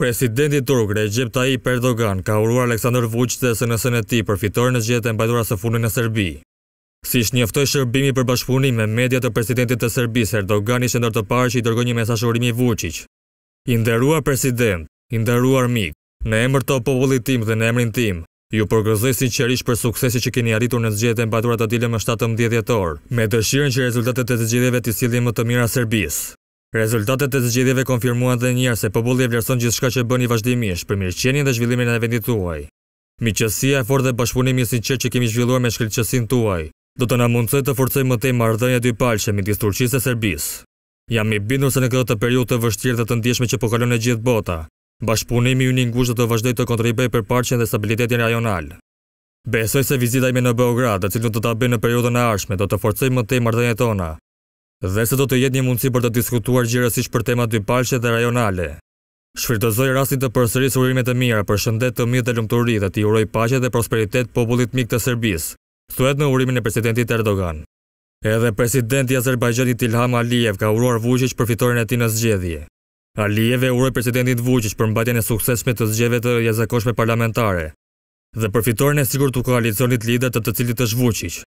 Presidenti Turk Recep Tayyip Erdogan ka uruar Aleksandr Vujq dhe SNS-ën e tij për fitoren në zgjedhjeve e mbajtura së funën në Serbi. Si ishtë njëftoj shërbimi për bashkëpunim me media të presidentit të Serbis, Erdogan ishtë ndër të parë që i dërgoj një mesashorimi urimi i Vucic. Inderuar president, inderuar mik, në emër të popullit tim dhe në emrin tim, ju përgëzoj qërish për suksesi që keni arritur në zgjete mbaturat të dilem në 17 jetor, me dëshirën që rezultatet e të të sildi më të mira Serbis. Rezultatet e të gjithjeve konfirmuan dhe njerë se populli e vlerëson gjithë shka që bëni vazhdimish për mirëqenjen dhe zhvillimin e vendit tuaj. Miqësia e fort dhe bashkëpunimi si që, që kemi zhvilluar me shkëllqësin tuaj, do të në mundësoj të forcoj më tej mardhënja dy palqe me disë Turqisë e Serbisë. Jam i bindur se në këtë të periut të vështirë dhe të ndjeshme që pokalon e gjithë bota, bashkëpunimi ju një ngusht dhe të vazhdoj të kontribej për parqen dhe stabilitetin rajonal. Besoj se vizita ime në Beograd, dhe cilën të të abin në periudën e arshme, do të forcoj më tej mardhënja tona, dhe se do të jetë një mundësi për të diskutuar gjërësish për tema dy palqe dhe rajonale. Shfritëzoj rastin të përsëris urimet e mira për shëndet të mirë dhe lumëturi dhe t'i uroj pache dhe prosperitet popullit mik të Serbis, thuet në urimin e presidentit Erdogan. Edhe presidenti Azerbajgjënit Ilham Aliyev ka uruar Vujqish për fitorin e ti në zgjedhje. Aliyev e uroj presidentit Vujqish për mbatjen e sukseshme të zgjeve të jazakoshme parlamentare dhe për fitorin e sigur të koalicionit lider të të cilit të Vujqish.